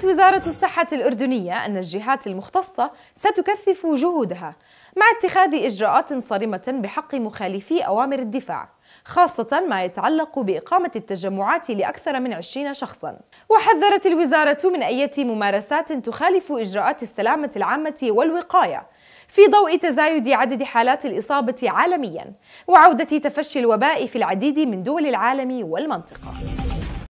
أعلنت وزارة الصحة الأردنية أن الجهات المختصة ستكثف جهودها مع اتخاذ إجراءات صارمة بحق مخالفي أوامر الدفاع خاصة ما يتعلق بإقامة التجمعات لأكثر من 20 شخصا وحذرت الوزارة من أية ممارسات تخالف إجراءات السلامة العامة والوقاية في ضوء تزايد عدد حالات الإصابة عالميا وعودة تفشي الوباء في العديد من دول العالم والمنطقة